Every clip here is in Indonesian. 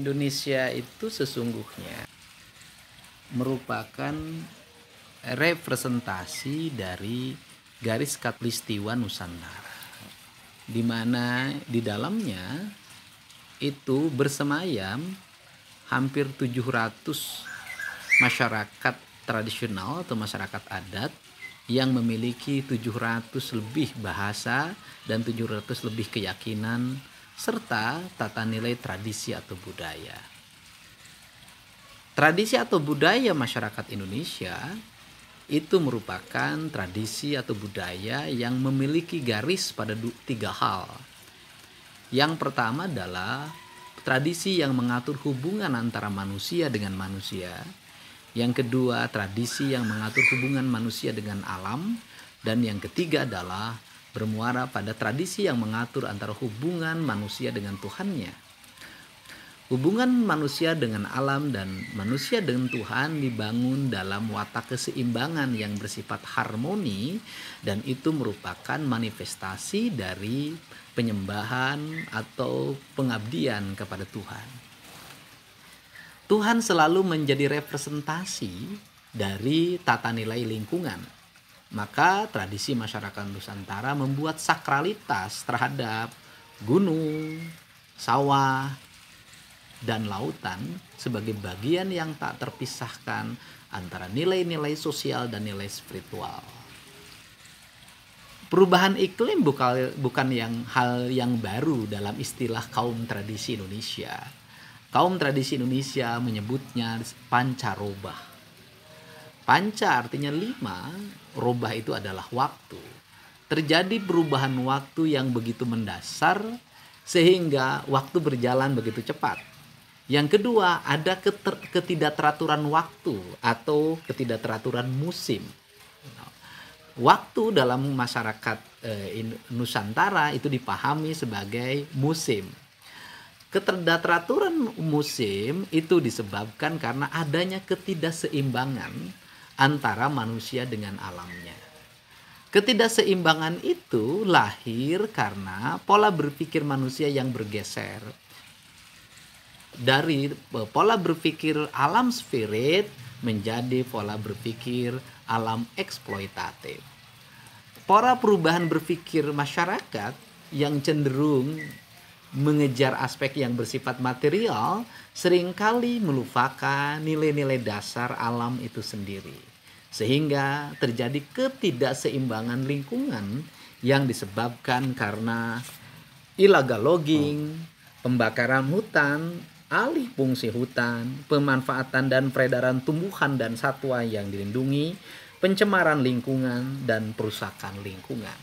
Indonesia itu sesungguhnya merupakan representasi dari garis katulistiwa Nusantara di mana di dalamnya itu bersemayam hampir 700 masyarakat tradisional atau masyarakat adat yang memiliki 700 lebih bahasa dan 700 lebih keyakinan serta tata nilai tradisi atau budaya. Tradisi atau budaya masyarakat Indonesia itu merupakan tradisi atau budaya yang memiliki garis pada tiga hal. Yang pertama adalah tradisi yang mengatur hubungan antara manusia dengan manusia. Yang kedua, tradisi yang mengatur hubungan manusia dengan alam. Dan yang ketiga adalah bermuara pada tradisi yang mengatur antara hubungan manusia dengan Tuhannya. Hubungan manusia dengan alam dan manusia dengan Tuhan dibangun dalam watak keseimbangan yang bersifat harmoni dan itu merupakan manifestasi dari penyembahan atau pengabdian kepada Tuhan. Tuhan selalu menjadi representasi dari tata nilai lingkungan maka tradisi masyarakat Nusantara membuat sakralitas terhadap gunung, sawah, dan lautan sebagai bagian yang tak terpisahkan antara nilai-nilai sosial dan nilai spiritual. Perubahan iklim bukan yang hal yang baru dalam istilah kaum tradisi Indonesia. Kaum tradisi Indonesia menyebutnya pancaroba Panca artinya lima, rubah itu adalah waktu. Terjadi perubahan waktu yang begitu mendasar sehingga waktu berjalan begitu cepat. Yang kedua, ada ketidakteraturan waktu atau ketidakteraturan musim. Waktu dalam masyarakat eh, Nusantara itu dipahami sebagai musim. Ketidakteraturan musim itu disebabkan karena adanya ketidakseimbangan antara manusia dengan alamnya. Ketidakseimbangan itu lahir karena pola berpikir manusia yang bergeser dari eh, pola berpikir alam spirit menjadi pola berpikir alam eksploitatif. Pola perubahan berpikir masyarakat yang cenderung mengejar aspek yang bersifat material seringkali melupakan nilai-nilai dasar alam itu sendiri sehingga terjadi ketidakseimbangan lingkungan yang disebabkan karena illegal logging, pembakaran hutan, alih fungsi hutan, pemanfaatan dan peredaran tumbuhan dan satwa yang dilindungi, pencemaran lingkungan dan perusakan lingkungan.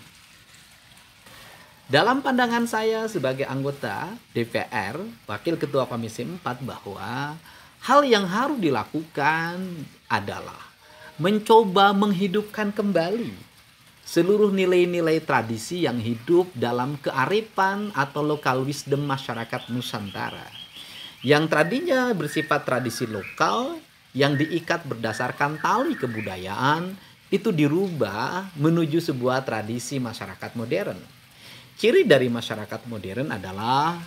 Dalam pandangan saya sebagai anggota DPR, Wakil Ketua Komisi 4 bahwa hal yang harus dilakukan adalah mencoba menghidupkan kembali seluruh nilai-nilai tradisi yang hidup dalam kearifan atau lokal wisdom masyarakat Nusantara. Yang tadinya bersifat tradisi lokal yang diikat berdasarkan tali kebudayaan itu dirubah menuju sebuah tradisi masyarakat modern. Ciri dari masyarakat modern adalah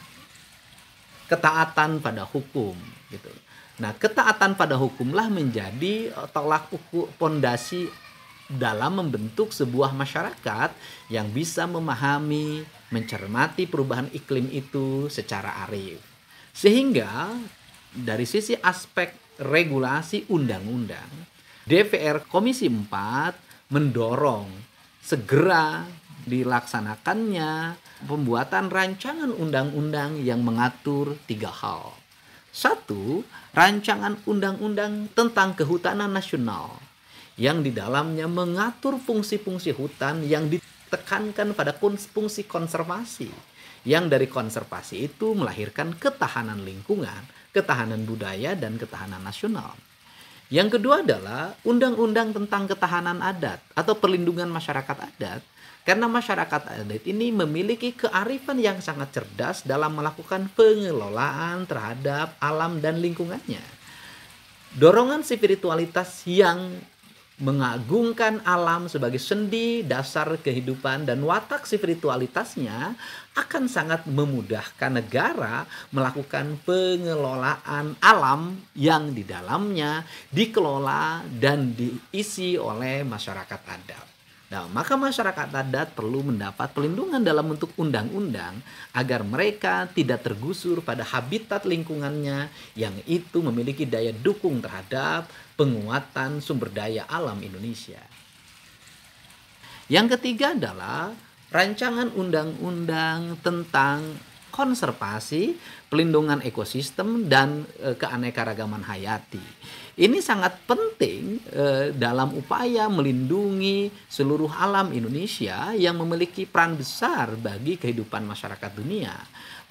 ketaatan pada hukum gitu. Nah, ketaatan pada hukumlah menjadi eh, tolak ukur pondasi dalam membentuk sebuah masyarakat yang bisa memahami, mencermati perubahan iklim itu secara arif. Sehingga dari sisi aspek regulasi undang-undang, DPR Komisi 4 mendorong segera dilaksanakannya pembuatan rancangan undang-undang yang mengatur tiga hal. Satu, rancangan undang-undang tentang kehutanan nasional yang di dalamnya mengatur fungsi-fungsi hutan yang ditekankan pada fungsi konservasi yang dari konservasi itu melahirkan ketahanan lingkungan, ketahanan budaya, dan ketahanan nasional. Yang kedua adalah undang-undang tentang ketahanan adat atau perlindungan masyarakat adat karena masyarakat adat ini memiliki kearifan yang sangat cerdas dalam melakukan pengelolaan terhadap alam dan lingkungannya. Dorongan spiritualitas yang mengagungkan alam sebagai sendi dasar kehidupan dan watak spiritualitasnya akan sangat memudahkan negara melakukan pengelolaan alam yang di dalamnya dikelola dan diisi oleh masyarakat adat. Nah, maka masyarakat adat perlu mendapat perlindungan dalam bentuk undang-undang agar mereka tidak tergusur pada habitat lingkungannya yang itu memiliki daya dukung terhadap penguatan sumber daya alam Indonesia. Yang ketiga adalah rancangan undang-undang tentang konservasi, pelindungan ekosistem dan e, keanekaragaman hayati. Ini sangat penting e, dalam upaya melindungi seluruh alam Indonesia yang memiliki peran besar bagi kehidupan masyarakat dunia,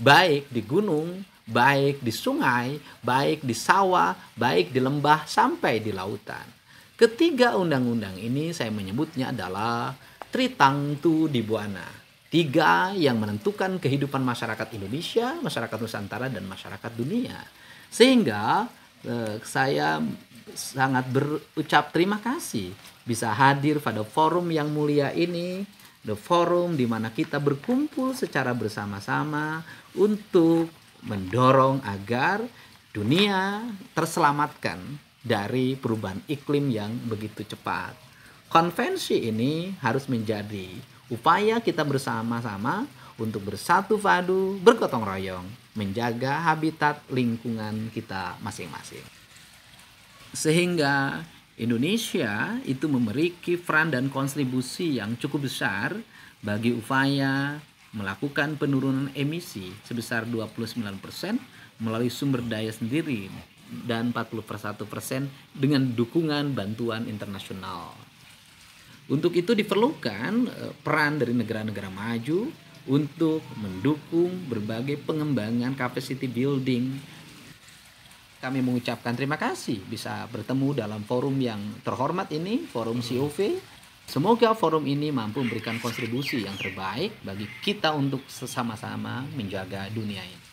baik di gunung, baik di sungai, baik di sawah, baik di lembah sampai di lautan. Ketiga undang-undang ini saya menyebutnya adalah Tritangtu di Buana. Tiga yang menentukan kehidupan masyarakat Indonesia, masyarakat Nusantara, dan masyarakat dunia. Sehingga eh, saya sangat berucap terima kasih bisa hadir pada forum yang mulia ini, the forum di mana kita berkumpul secara bersama-sama untuk mendorong agar dunia terselamatkan dari perubahan iklim yang begitu cepat. Konvensi ini harus menjadi upaya kita bersama-sama untuk bersatu padu, bergotong royong, menjaga habitat lingkungan kita masing-masing. Sehingga Indonesia itu memiliki peran dan kontribusi yang cukup besar bagi upaya melakukan penurunan emisi sebesar 29% melalui sumber daya sendiri dan 41% dengan dukungan bantuan internasional untuk itu diperlukan eh, peran dari negara-negara maju untuk mendukung berbagai pengembangan capacity building. Kami mengucapkan terima kasih bisa bertemu dalam forum yang terhormat ini, forum COV. Semoga forum ini mampu memberikan kontribusi yang terbaik bagi kita untuk sesama-sama menjaga dunia ini.